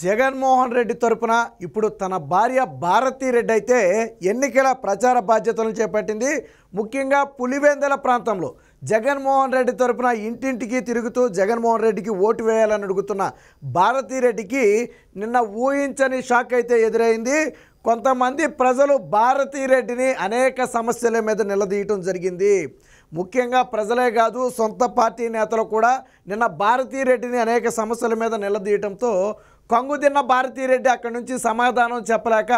జగన్మోహన్ రెడ్డి తరపున ఇప్పుడు తన భార్య భారతీ రెడ్డి అయితే ఎన్నికల ప్రచార బాధ్యతలను చేపట్టింది ముఖ్యంగా పులివెందల ప్రాంతంలో జగన్మోహన్ రెడ్డి తరపున ఇంటింటికి తిరుగుతూ జగన్మోహన్ రెడ్డికి ఓటు వేయాలని అడుగుతున్న భారతీ రెడ్డికి నిన్న ఊహించని షాక్ అయితే ఎదురైంది కొంతమంది ప్రజలు భారతీ రెడ్డిని అనేక సమస్యల మీద నిలదీయటం జరిగింది ముఖ్యంగా ప్రజలే కాదు సొంత పార్టీ నేతలు కూడా నిన్న భారతీరెడ్డిని రెడ్డిని అనేక సమస్యల మీద నిలదీయటంతో కంగుదిన్న భారతీరెడ్డి అక్కడి నుంచి సమాధానం చెప్పలేక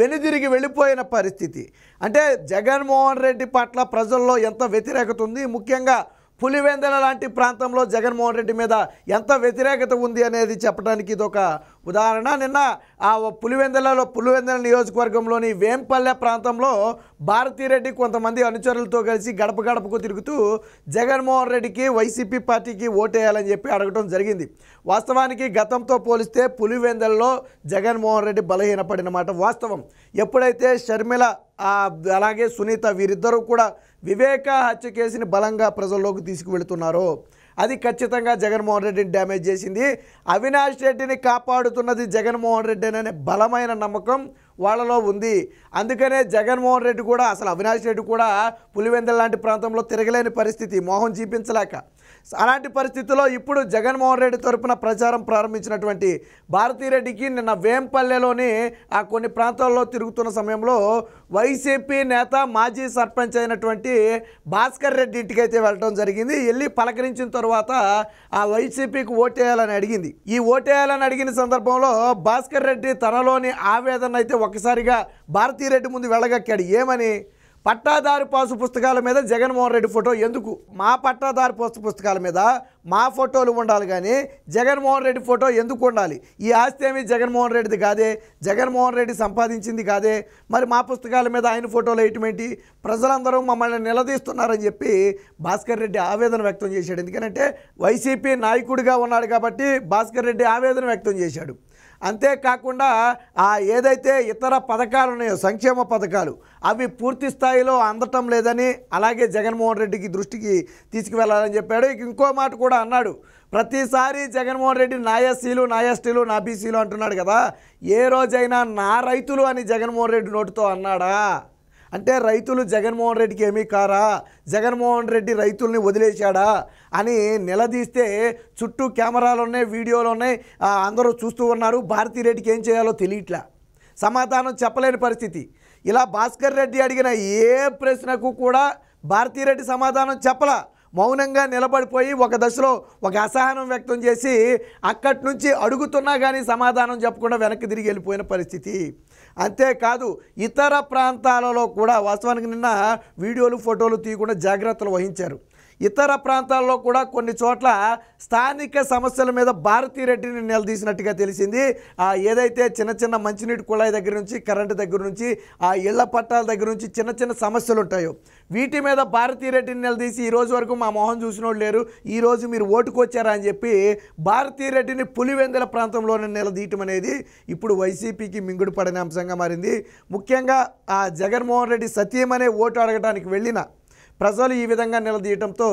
వెనుదిరిగి వెళ్ళిపోయిన పరిస్థితి అంటే జగన్మోహన్ రెడ్డి పట్ల ప్రజల్లో ఎంత వ్యతిరేకత ఉంది ముఖ్యంగా పులివెందల లాంటి ప్రాంతంలో జగన్మోహన్ రెడ్డి మీద ఎంత వ్యతిరేకత ఉంది అనేది చెప్పడానికి ఇదొక ఉదాహరణ నిన్న ఆ పులివెందలలో పులివెందల నియోజకవర్గంలోని వేంపల్లె ప్రాంతంలో భారతీరెడ్డి కొంతమంది అనుచరులతో కలిసి గడప గడపకు తిరుగుతూ జగన్మోహన్ రెడ్డికి వైసీపీ పార్టీకి ఓటేయాలని చెప్పి అడగడం జరిగింది వాస్తవానికి గతంతో పోలిస్తే పులివెందలలో జగన్మోహన్ రెడ్డి బలహీనపడిన మాట వాస్తవం ఎప్పుడైతే షర్మిల అలాగే సునీత వీరిద్దరూ కూడా వివేక హత్య కేసుని బలంగా ప్రజల్లోకి తీసుకువెళుతున్నారో అది ఖచ్చితంగా జగన్మోహన్ రెడ్డిని డ్యామేజ్ చేసింది అవినాష్ రెడ్డిని కాపాడుతున్నది జగన్మోహన్ రెడ్డి అనే బలమైన నమ్మకం వాళ్ళలో ఉంది అందుకనే జగన్మోహన్ రెడ్డి కూడా అసలు అవినాష్ రెడ్డి కూడా పులివెందల లాంటి ప్రాంతంలో తిరగలేని పరిస్థితి మోహం చూపించలేక అలాంటి పరిస్థితుల్లో ఇప్పుడు జగన్మోహన్ రెడ్డి తరఫున ప్రచారం ప్రారంభించినటువంటి భారతీరెడ్డికి నిన్న వేంపల్లెలోని ఆ కొన్ని ప్రాంతాల్లో తిరుగుతున్న సమయంలో వైసీపీ నేత మాజీ సర్పంచ్ అయినటువంటి భాస్కర్ రెడ్డి ఇంటికైతే వెళ్ళడం జరిగింది వెళ్ళి పలకరించిన తర్వాత ఆ వైసీపీకి ఓటేయాలని అడిగింది ఈ ఓటేయాలని అడిగిన సందర్భంలో భాస్కర్ రెడ్డి తనలోని ఆవేదన అయితే ఒకసారిగా భారతీరెడ్డి ముందు వెళ్ళగక్కాడు ఏమని పట్టాదారు పాసు పుస్తకాల మీద జగన్మోహన్ రెడ్డి ఫోటో ఎందుకు మా పట్టాదారు పాసు పుస్తకాల మీద మా ఫోటోలు ఉండాలి కానీ జగన్మోహన్ రెడ్డి ఫోటో ఎందుకు ఉండాలి ఈ ఆస్తి ఏమి జగన్మోహన్ రెడ్డిది కాదే జగన్మోహన్ రెడ్డి సంపాదించింది కాదే మరి మా పుస్తకాల మీద ఆయన ఫోటోలు వేయటమేంటి ప్రజలందరూ మమ్మల్ని నిలదీస్తున్నారని చెప్పి భాస్కర్ రెడ్డి ఆవేదన వ్యక్తం చేశాడు ఎందుకంటే వైసీపీ నాయకుడిగా ఉన్నాడు కాబట్టి భాస్కర్ రెడ్డి ఆవేదన వ్యక్తం చేశాడు అంతేకాకుండా ఆ ఏదైతే ఇతర పథకాలు ఉన్నాయో సంక్షేమ పథకాలు అవి పూర్తి స్థాయిలో అందటం లేదని అలాగే జగన్మోహన్ రెడ్డికి దృష్టికి తీసుకువెళ్ళాలని చెప్పాడు ఇంకో మాట కూడా అన్నాడు ప్రతిసారి జగన్మోహన్ రెడ్డి నా ఎస్సీలు నా ఎస్టీలు నా బీసీలు అంటున్నాడు కదా ఏ రోజైనా నా రైతులు అని జగన్మోహన్ రెడ్డి నోటితో అన్నాడా అంటే రైతులు జగన్మోహన్ రెడ్డికి ఏమీ కారా జగన్మోహన్ రెడ్డి రైతుల్ని వదిలేశాడా అని నిలదీస్తే చుట్టూ కెమెరాలు ఉన్నాయి వీడియోలు ఉన్నాయి అందరూ చూస్తూ ఉన్నారు భారతీ రెడ్డికి ఏం చేయాలో తెలియట్లా సమాధానం చెప్పలేని పరిస్థితి ఇలా భాస్కర్ రెడ్డి అడిగిన ఏ ప్రశ్నకు కూడా భారతీ రెడ్డి సమాధానం చెప్పలా మౌనంగా నిలబడిపోయి ఒక దశలో ఒక అసహనం వ్యక్తం చేసి అక్కడి నుంచి అడుగుతున్నా కానీ సమాధానం చెప్పకుండా వెనక్కి తిరిగి వెళ్ళిపోయిన పరిస్థితి అంతేకాదు ఇతర ప్రాంతాలలో కూడా వాస్తవానికి నిన్న వీడియోలు ఫోటోలు తీయకుండా జాగ్రత్తలు వహించారు ఇతర ప్రాంతాల్లో కూడా కొన్ని చోట్ల స్థానిక సమస్యల మీద రెడ్డిని నిలదీసినట్టుగా తెలిసింది ఏదైతే చిన్న చిన్న మంచినీటి కుళాయి దగ్గర నుంచి కరెంటు దగ్గర నుంచి ఆ ఇళ్ల పట్టాల దగ్గర నుంచి చిన్న చిన్న సమస్యలు ఉంటాయో వీటి మీద రెడ్డిని నిలదీసి ఈ రోజు వరకు మా మొహం వాళ్ళు లేరు ఈరోజు మీరు ఓటుకొచ్చారా అని చెప్పి రెడ్డిని పులివెందుల ప్రాంతంలోనే నిలదీయటం అనేది ఇప్పుడు వైసీపీకి మింగుడు పడిన అంశంగా మారింది ముఖ్యంగా ఆ జగన్మోహన్ రెడ్డి సత్యమనే ఓటు అడగడానికి వెళ్ళిన ప్రజలు ఈ విధంగా నిలదీయడంతో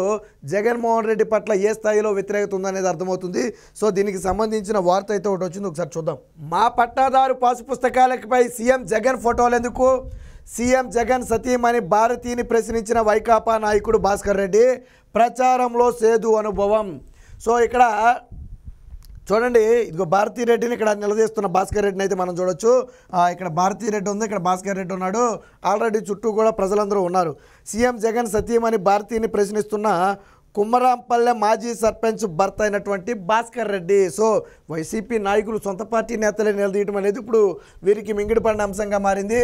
జగన్మోహన్ రెడ్డి పట్ల ఏ స్థాయిలో వ్యతిరేకత ఉందనేది అర్థమవుతుంది సో దీనికి సంబంధించిన వార్త అయితే ఒకటి వచ్చింది ఒకసారి చూద్దాం మా పట్టాదారు పాసు పుస్తకాలపై సీఎం జగన్ ఫోటోలు ఎందుకు సీఎం జగన్ సతీమణి భారతీయుని ప్రశ్నించిన వైకాపా నాయకుడు భాస్కర్ రెడ్డి ప్రచారంలో సేదు అనుభవం సో ఇక్కడ చూడండి ఇదిగో భారతీ రెడ్డిని ఇక్కడ నిలదీస్తున్న భాస్కర్ రెడ్డిని అయితే మనం చూడొచ్చు ఇక్కడ భారతీ రెడ్డి ఉంది ఇక్కడ భాస్కర్ రెడ్డి ఉన్నాడు ఆల్రెడీ చుట్టూ కూడా ప్రజలందరూ ఉన్నారు సీఎం జగన్ అని భారతీని ప్రశ్నిస్తున్న కుమ్మరాంపల్లె మాజీ సర్పంచ్ భర్త అయినటువంటి భాస్కర్ రెడ్డి సో వైసీపీ నాయకులు సొంత పార్టీ నేతలే నిలదీయడం అనేది ఇప్పుడు వీరికి మింగిడిపడిన అంశంగా మారింది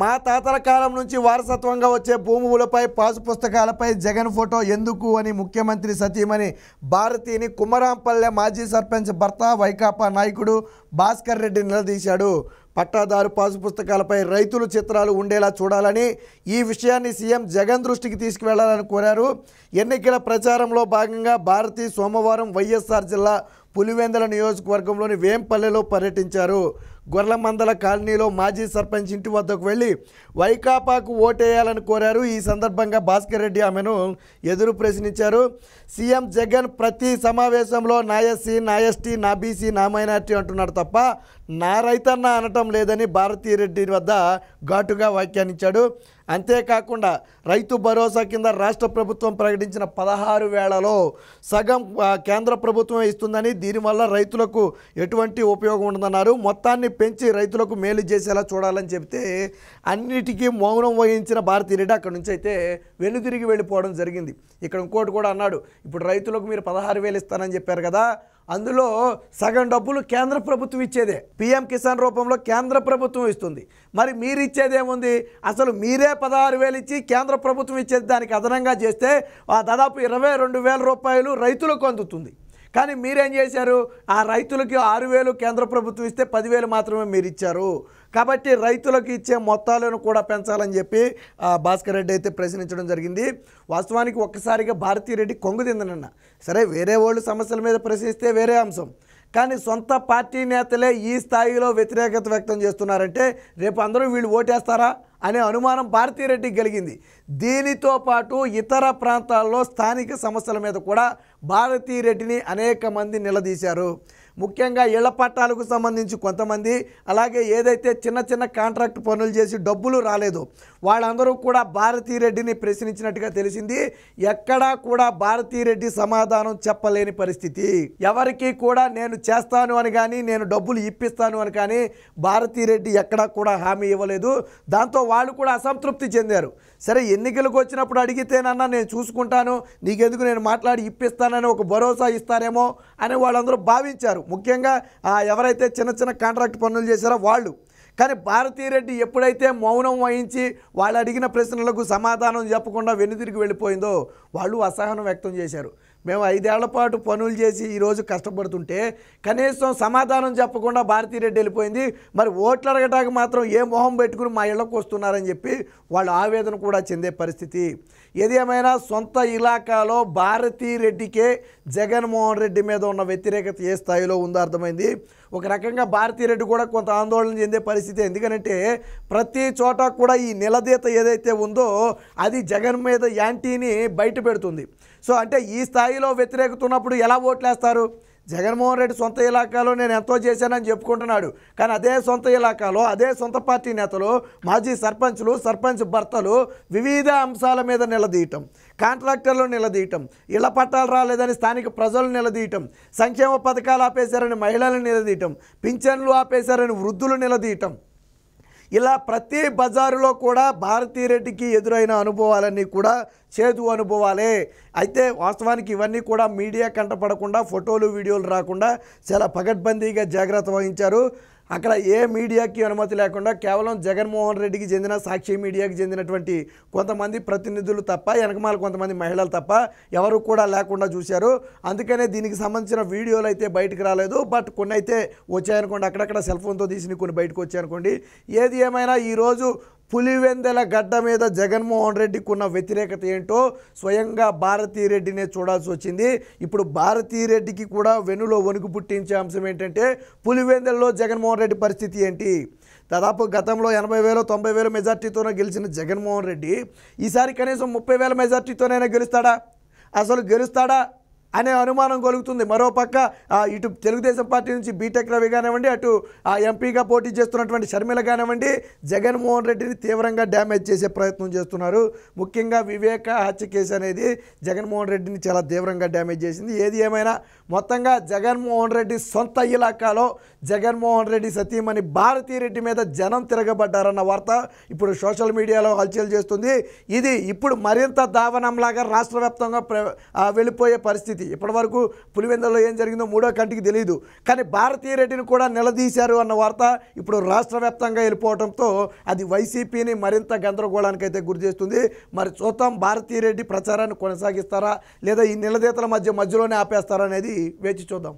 మా తాతల కాలం నుంచి వారసత్వంగా వచ్చే భూములపై పాసు పుస్తకాలపై జగన్ ఫోటో ఎందుకు అని ముఖ్యమంత్రి సతీమణి భారతీని కుమరాంపల్లె మాజీ సర్పంచ్ భర్త వైకాపా నాయకుడు భాస్కర్ రెడ్డి నిలదీశాడు పట్టాదారు పాసు పుస్తకాలపై రైతుల చిత్రాలు ఉండేలా చూడాలని ఈ విషయాన్ని సీఎం జగన్ దృష్టికి తీసుకువెళ్లాలని కోరారు ఎన్నికల ప్రచారంలో భాగంగా భారతి సోమవారం వైఎస్ఆర్ జిల్లా పులివెందల నియోజకవర్గంలోని వేంపల్లెలో పర్యటించారు గొర్లమందల కాలనీలో మాజీ సర్పంచ్ ఇంటి వద్దకు వెళ్ళి వైకాపాకు ఓటేయాలని కోరారు ఈ సందర్భంగా భాస్కర్ రెడ్డి ఆమెను ఎదురు ప్రశ్నించారు సీఎం జగన్ ప్రతి సమావేశంలో నా ఎస్సీ నా ఎస్టీ నా బీసీ నా మైనార్టీ అంటున్నాడు తప్ప నా రైతన్న అనటం లేదని భారతీరెడ్డి వద్ద ఘాటుగా వ్యాఖ్యానించాడు అంతేకాకుండా రైతు భరోసా కింద రాష్ట్ర ప్రభుత్వం ప్రకటించిన పదహారు వేళలో సగం కేంద్ర ప్రభుత్వమే ఇస్తుందని దీనివల్ల రైతులకు ఎటువంటి ఉపయోగం ఉండదన్నారు మొత్తాన్ని పెంచి రైతులకు మేలు చేసేలా చూడాలని చెప్తే అన్నిటికీ మౌనం వహించిన భారతీయ రెడ్డి అక్కడి నుంచి అయితే వెనుదిరిగి వెళ్ళిపోవడం జరిగింది ఇక్కడ ఇంకోటి కూడా అన్నాడు ఇప్పుడు రైతులకు మీరు పదహారు వేలు ఇస్తానని చెప్పారు కదా అందులో సగం డబ్బులు కేంద్ర ప్రభుత్వం ఇచ్చేదే పిఎం కిసాన్ రూపంలో కేంద్ర ప్రభుత్వం ఇస్తుంది మరి మీరు ఇచ్చేదేముంది అసలు మీరే పదహారు వేలు ఇచ్చి కేంద్ర ప్రభుత్వం ఇచ్చేది దానికి అదనంగా చేస్తే దాదాపు ఇరవై రెండు వేల రూపాయలు రైతులకు అందుతుంది కానీ మీరేం చేశారు ఆ రైతులకి ఆరు వేలు కేంద్ర ప్రభుత్వం ఇస్తే పదివేలు మాత్రమే మీరు ఇచ్చారు కాబట్టి రైతులకు ఇచ్చే మొత్తాలను కూడా పెంచాలని చెప్పి భాస్కర్ రెడ్డి అయితే ప్రశ్నించడం జరిగింది వాస్తవానికి ఒక్కసారిగా రెడ్డి కొంగు తిందనన్న సరే వేరే వాళ్ళు సమస్యల మీద ప్రశ్నిస్తే వేరే అంశం కానీ సొంత పార్టీ నేతలే ఈ స్థాయిలో వ్యతిరేకత వ్యక్తం చేస్తున్నారంటే రేపు అందరూ వీళ్ళు ఓటేస్తారా అనే అనుమానం భారతీరెడ్డికి కలిగింది దీనితో పాటు ఇతర ప్రాంతాల్లో స్థానిక సమస్యల మీద కూడా భారతీ రెడ్డిని అనేక మంది నిలదీశారు ముఖ్యంగా ఇళ్ల పట్టాలకు సంబంధించి కొంతమంది అలాగే ఏదైతే చిన్న చిన్న కాంట్రాక్ట్ పనులు చేసి డబ్బులు రాలేదు వాళ్ళందరూ కూడా భారతీ రెడ్డిని ప్రశ్నించినట్టుగా తెలిసింది ఎక్కడా కూడా భారతీ రెడ్డి సమాధానం చెప్పలేని పరిస్థితి ఎవరికి కూడా నేను చేస్తాను అని కానీ నేను డబ్బులు ఇప్పిస్తాను అని కానీ భారతీ రెడ్డి ఎక్కడా కూడా హామీ ఇవ్వలేదు దాంతో వాళ్ళు కూడా అసంతృప్తి చెందారు సరే ఎన్నికలకు వచ్చినప్పుడు అడిగితేనన్నా నేను చూసుకుంటాను నీకెందుకు నేను మాట్లాడి ఇప్పిస్తానని ఒక భరోసా ఇస్తారేమో అని వాళ్ళందరూ భావించారు ముఖ్యంగా ఎవరైతే చిన్న చిన్న కాంట్రాక్ట్ పనులు చేశారో వాళ్ళు కానీ భారతీయ రెడ్డి ఎప్పుడైతే మౌనం వహించి వాళ్ళు అడిగిన ప్రశ్నలకు సమాధానం చెప్పకుండా వెనుదిరిగి వెళ్ళిపోయిందో వాళ్ళు అసహనం వ్యక్తం చేశారు మేము ఐదేళ్ల పాటు పనులు చేసి ఈరోజు కష్టపడుతుంటే కనీసం సమాధానం చెప్పకుండా రెడ్డి వెళ్ళిపోయింది మరి ఓట్లు అడగటానికి మాత్రం ఏ మొహం పెట్టుకుని మా ఇళ్లకు వస్తున్నారని చెప్పి వాళ్ళు ఆవేదన కూడా చెందే పరిస్థితి ఏదేమైనా సొంత ఇలాకాలో రెడ్డికే జగన్మోహన్ రెడ్డి మీద ఉన్న వ్యతిరేకత ఏ స్థాయిలో ఉందో అర్థమైంది ఒక రకంగా భారతీయ రెడ్డి కూడా కొంత ఆందోళన చెందే పరిస్థితి ఎందుకంటే ప్రతి చోట కూడా ఈ నిలదీత ఏదైతే ఉందో అది జగన్ మీద యాంటీని బయట పెడుతుంది సో అంటే ఈ స్థాయిలో వ్యతిరేకత ఉన్నప్పుడు ఎలా ఓట్లేస్తారు జగన్మోహన్ రెడ్డి సొంత ఇలాకాలో నేను ఎంతో చేశానని చెప్పుకుంటున్నాడు కానీ అదే సొంత ఇలాకాలో అదే సొంత పార్టీ నేతలు మాజీ సర్పంచ్లు సర్పంచ్ భర్తలు వివిధ అంశాల మీద నిలదీయటం కాంట్రాక్టర్లు నిలదీయటం ఇళ్ల పట్టాలు రాలేదని స్థానిక ప్రజలు నిలదీయటం సంక్షేమ పథకాలు ఆపేశారని మహిళలు నిలదీయటం పింఛన్లు ఆపేశారని వృద్ధులు నిలదీయటం ఇలా ప్రతి బజారులో కూడా రెడ్డికి ఎదురైన అనుభవాలన్నీ కూడా చేదు అనుభవాలే అయితే వాస్తవానికి ఇవన్నీ కూడా మీడియా కంటపడకుండా ఫోటోలు వీడియోలు రాకుండా చాలా పగడ్బందీగా జాగ్రత్త వహించారు అక్కడ ఏ మీడియాకి అనుమతి లేకుండా కేవలం జగన్మోహన్ రెడ్డికి చెందిన సాక్షి మీడియాకి చెందినటువంటి కొంతమంది ప్రతినిధులు తప్ప వెనకమాల కొంతమంది మహిళలు తప్ప ఎవరు కూడా లేకుండా చూశారు అందుకనే దీనికి సంబంధించిన వీడియోలు అయితే బయటకు రాలేదు బట్ కొన్ని అయితే వచ్చాయనుకోండి అక్కడక్కడ సెల్ ఫోన్తో తీసిన కొన్ని బయటకు వచ్చాయనుకోండి ఏది ఏమైనా ఈరోజు పులివెందెల గడ్డ మీద జగన్మోహన్ రెడ్డికి ఉన్న వ్యతిరేకత ఏంటో స్వయంగా భారతీరెడ్డినే చూడాల్సి వచ్చింది ఇప్పుడు భారతీరెడ్డికి కూడా వెనులో వణుకు పుట్టించే అంశం ఏంటంటే పులివెందెలలో జగన్మోహన్ రెడ్డి పరిస్థితి ఏంటి దాదాపు గతంలో ఎనభై వేలు తొంభై వేలు మెజార్టీతోనే గెలిచిన జగన్మోహన్ రెడ్డి ఈసారి కనీసం ముప్పై వేల మెజార్టీతోనైనా గెలుస్తాడా అసలు గెలుస్తాడా అనే అనుమానం కలుగుతుంది మరోపక్క ఇటు తెలుగుదేశం పార్టీ నుంచి బీటెక్ రవి కానివ్వండి అటు ఎంపీగా పోటీ చేస్తున్నటువంటి షర్మిల కానివ్వండి జగన్మోహన్ రెడ్డిని తీవ్రంగా డ్యామేజ్ చేసే ప్రయత్నం చేస్తున్నారు ముఖ్యంగా వివేక హత్య కేసు అనేది జగన్మోహన్ రెడ్డిని చాలా తీవ్రంగా డ్యామేజ్ చేసింది ఏది ఏమైనా మొత్తంగా జగన్మోహన్ రెడ్డి సొంత ఇలాకాలో జగన్మోహన్ రెడ్డి సతీమణి రెడ్డి మీద జనం తిరగబడ్డారన్న వార్త ఇప్పుడు సోషల్ మీడియాలో హల్చల్ చేస్తుంది ఇది ఇప్పుడు మరింత దావనంలాగా రాష్ట్ర వ్యాప్తంగా వెళ్ళిపోయే పరిస్థితి ఇప్పటివరకు పులివెందులో ఏం జరిగిందో మూడో కంటికి తెలియదు కానీ భారతీయ రెడ్డిని కూడా నిలదీశారు అన్న వార్త ఇప్పుడు రాష్ట్ర వ్యాప్తంగా వెళ్ళిపోవడంతో అది వైసీపీని మరింత గందరగోళానికి గురి చేస్తుంది మరి చూద్దాం భారతీయ రెడ్డి ప్రచారాన్ని కొనసాగిస్తారా లేదా ఈ నిలదీతల మధ్య మధ్యలోనే ఆపేస్తారా అనేది వేచి చూద్దాం